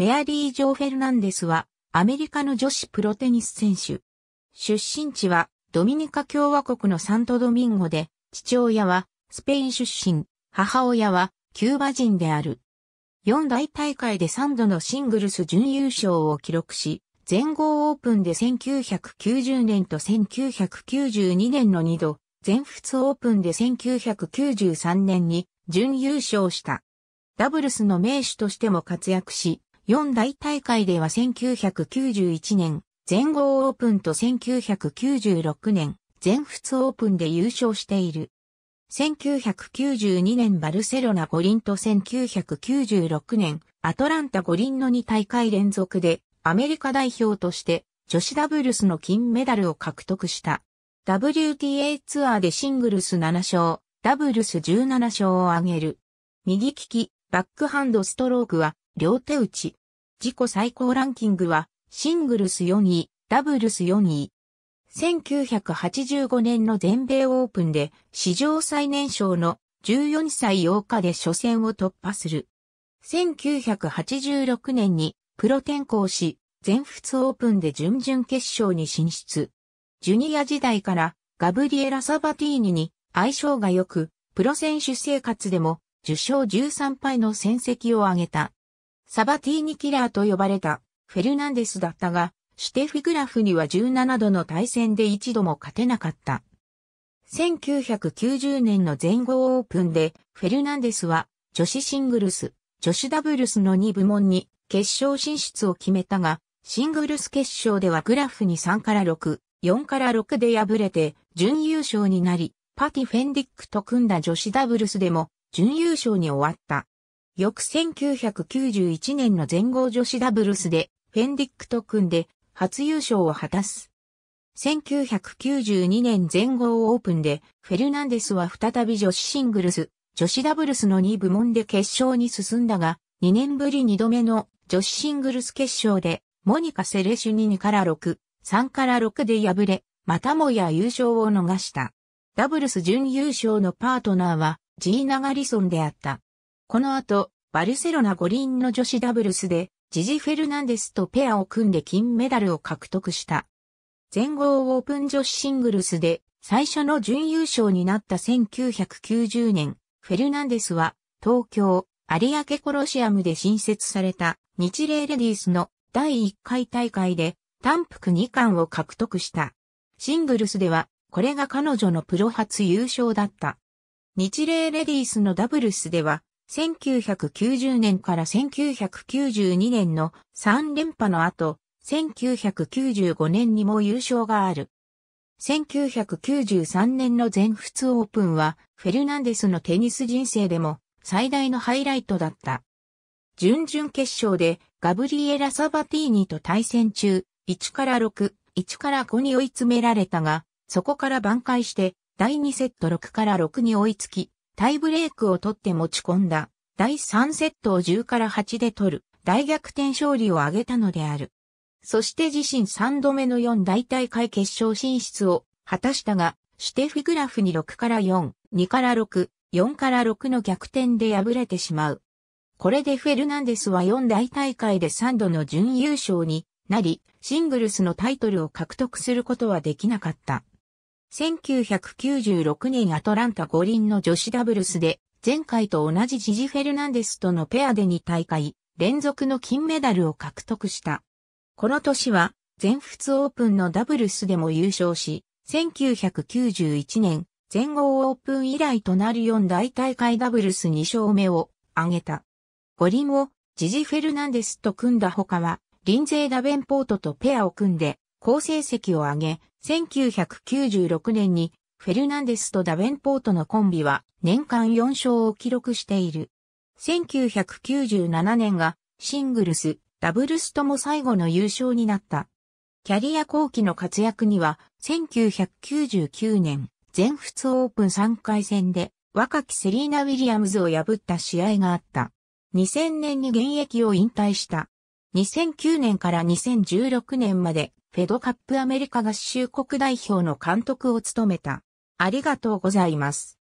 メアリー・ジョー・フェルナンデスは、アメリカの女子プロテニス選手。出身地は、ドミニカ共和国のサントドミンゴで、父親は、スペイン出身、母親は、キューバ人である。四大大会で3度のシングルス準優勝を記録し、全豪オープンで1990年と1992年の2度、全仏オープンで1993年に準優勝した。ダブルスの名手としても活躍し、4大大会では1991年、全豪オープンと1996年、全仏オープンで優勝している。1992年バルセロナ五輪と1996年アトランタ五輪の2大会連続でアメリカ代表として女子ダブルスの金メダルを獲得した。WTA ツアーでシングルス7勝、ダブルス17勝を挙げる。右利き、バックハンドストロークは両手打ち。自己最高ランキングは、シングルス4位、ダブルス4位。1985年の全米オープンで、史上最年少の14歳8日で初戦を突破する。1986年にプロ転向し、全仏オープンで準々決勝に進出。ジュニア時代からガブリエラ・サバティーニに相性が良く、プロ選手生活でも受賞13敗の戦績を挙げた。サバティーニキラーと呼ばれたフェルナンデスだったが、シュテフィグラフには17度の対戦で一度も勝てなかった。1990年の全豪オープンで、フェルナンデスは女子シングルス、女子ダブルスの2部門に決勝進出を決めたが、シングルス決勝ではグラフに3から6、4から6で敗れて準優勝になり、パティ・フェンディックと組んだ女子ダブルスでも準優勝に終わった。翌1991年の全豪女子ダブルスでフェンディックと組んで初優勝を果たす。1992年全豪オープンでフェルナンデスは再び女子シングルス、女子ダブルスの2部門で決勝に進んだが、2年ぶり2度目の女子シングルス決勝でモニカ・セレシュニ2から6、3から6で敗れ、またもや優勝を逃した。ダブルス準優勝のパートナーはジーナ・ガリソンであった。この後、バルセロナ五輪の女子ダブルスで、ジジ・フェルナンデスとペアを組んで金メダルを獲得した。全豪オープン女子シングルスで最初の準優勝になった1990年、フェルナンデスは東京有明コロシアムで新設された日霊レディースの第1回大会で単服2冠を獲得した。シングルスではこれが彼女のプロ初優勝だった。日霊レディースのダブルスでは1990年から1992年の3連覇の後、1995年にも優勝がある。1993年の全仏オープンは、フェルナンデスのテニス人生でも最大のハイライトだった。準々決勝でガブリエラ・サバティーニと対戦中、1から6、1から5に追い詰められたが、そこから挽回して、第2セット6から6に追いつき、タイブレークを取って持ち込んだ第3セットを10から8で取る大逆転勝利を挙げたのである。そして自身3度目の4大大会決勝進出を果たしたが、シュテフィグラフに6から4、2から6、4から6の逆転で敗れてしまう。これでフェルナンデスは4大大会で3度の準優勝になり、シングルスのタイトルを獲得することはできなかった。1996年アトランタ五輪の女子ダブルスで、前回と同じジジ・フェルナンデスとのペアで2大会、連続の金メダルを獲得した。この年は、全仏オープンのダブルスでも優勝し、1991年、全豪オープン以来となる4大大会ダブルス2勝目を挙げた。五輪をジジ・フェルナンデスと組んだ他は、リンゼー・ダベンポートとペアを組んで、好成績を挙げ、1996年にフェルナンデスとダベンポートのコンビは年間4勝を記録している。1997年がシングルス、ダブルスとも最後の優勝になった。キャリア後期の活躍には1999年全仏オープン3回戦で若きセリーナ・ウィリアムズを破った試合があった。2000年に現役を引退した。2009年から2016年までフェドカップアメリカ合衆国代表の監督を務めた。ありがとうございます。